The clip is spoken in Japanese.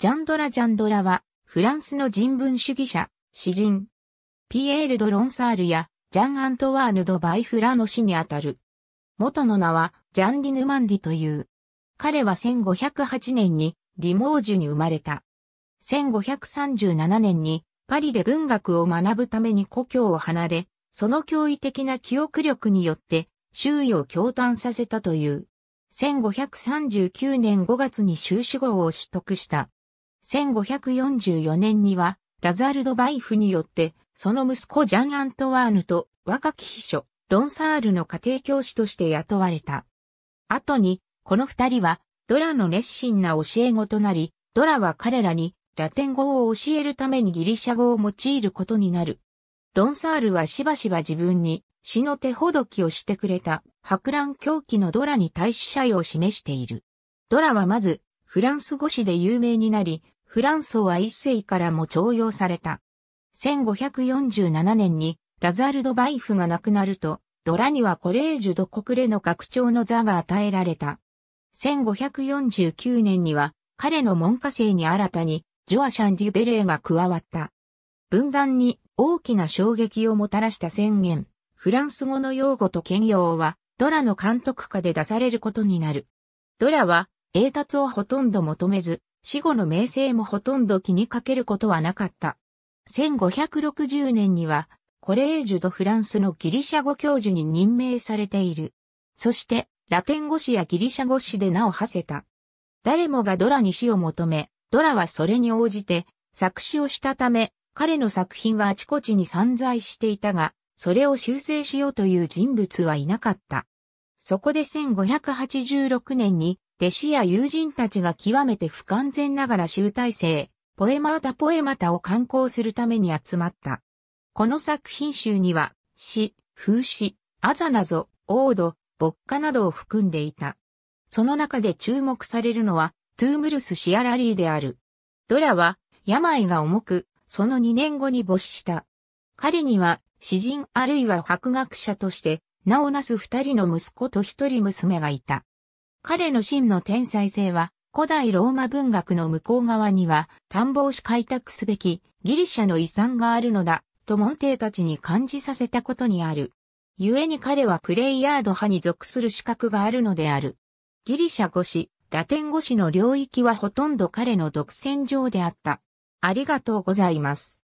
ジャンドラ・ジャンドラは、フランスの人文主義者、詩人。ピエール・ド・ロンサールや、ジャン・アントワーヌ・ド・バイフラの死にあたる。元の名は、ジャン・ディ・ヌマンディという。彼は1508年に、リモージュに生まれた。1537年に、パリで文学を学ぶために故郷を離れ、その驚異的な記憶力によって、周囲を驚嘆させたという。1539年5月に修士号を取得した。1544年には、ラザルド・バイフによって、その息子ジャン・アントワーヌと若き秘書、ロンサールの家庭教師として雇われた。後に、この二人は、ドラの熱心な教え子となり、ドラは彼らに、ラテン語を教えるためにギリシャ語を用いることになる。ロンサールはしばしば自分に、死の手ほどきをしてくれた、博覧狂気のドラに対し謝意を示している。ドラはまず、フランス語詞で有名になり、フランソは一世からも徴用された。1547年にラザルド・バイフが亡くなると、ドラにはコレージュ・ド・コクレの拡張の座が与えられた。1549年には彼の門下生に新たにジョアシャン・デュベレーが加わった。分断に大きな衝撃をもたらした宣言、フランス語の用語と兼用はドラの監督下で出されることになる。ドラは英達をほとんど求めず、死後の名声もほとんど気にかけることはなかった。1560年には、コレージュド・フランスのギリシャ語教授に任命されている。そして、ラテン語詞やギリシャ語詞で名を馳せた。誰もがドラに死を求め、ドラはそれに応じて作詞をしたため、彼の作品はあちこちに散在していたが、それを修正しようという人物はいなかった。そこで1586年に弟子や友人たちが極めて不完全ながら集大成、ポエマータ・ポエマタを刊行するために集まった。この作品集には、詩、風刺、アザなぞ、オード、牧歌などを含んでいた。その中で注目されるのは、トゥームルス・シアラリーである。ドラは、病が重く、その2年後に没した。彼には、詩人あるいは博学者として、名をなす二人の息子と一人娘がいた。彼の真の天才性は、古代ローマ文学の向こう側には、探訪し開拓すべきギリシャの遺産があるのだ、と門弟たちに感じさせたことにある。故に彼はプレイヤード派に属する資格があるのである。ギリシャ語詞、ラテン語詞の領域はほとんど彼の独占上であった。ありがとうございます。